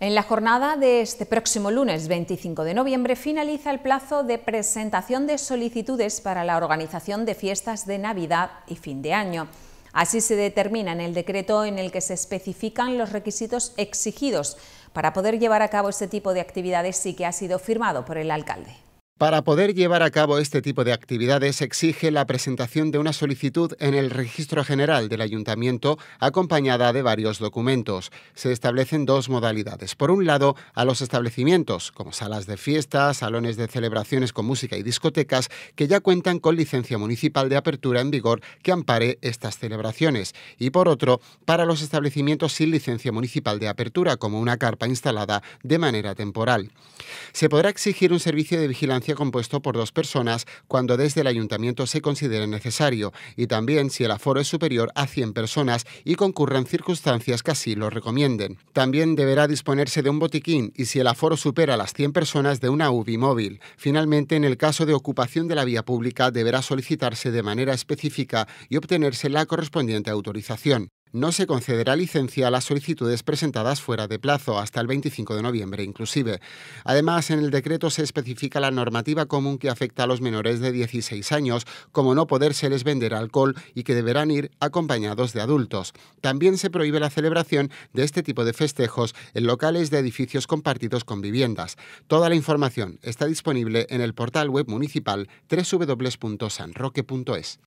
En la jornada de este próximo lunes 25 de noviembre finaliza el plazo de presentación de solicitudes para la organización de fiestas de Navidad y fin de año. Así se determina en el decreto en el que se especifican los requisitos exigidos para poder llevar a cabo este tipo de actividades y que ha sido firmado por el alcalde. Para poder llevar a cabo este tipo de actividades exige la presentación de una solicitud en el Registro General del Ayuntamiento acompañada de varios documentos. Se establecen dos modalidades. Por un lado, a los establecimientos, como salas de fiestas, salones de celebraciones con música y discotecas, que ya cuentan con licencia municipal de apertura en vigor que ampare estas celebraciones. Y por otro, para los establecimientos sin licencia municipal de apertura, como una carpa instalada de manera temporal. Se podrá exigir un servicio de vigilancia compuesto por dos personas cuando desde el ayuntamiento se considere necesario y también si el aforo es superior a 100 personas y concurren circunstancias que así lo recomienden. También deberá disponerse de un botiquín y si el aforo supera las 100 personas de una UBI móvil. Finalmente, en el caso de ocupación de la vía pública deberá solicitarse de manera específica y obtenerse la correspondiente autorización. No se concederá licencia a las solicitudes presentadas fuera de plazo hasta el 25 de noviembre inclusive. Además, en el decreto se especifica la normativa común que afecta a los menores de 16 años, como no podérseles vender alcohol y que deberán ir acompañados de adultos. También se prohíbe la celebración de este tipo de festejos en locales de edificios compartidos con viviendas. Toda la información está disponible en el portal web municipal www.sanroque.es.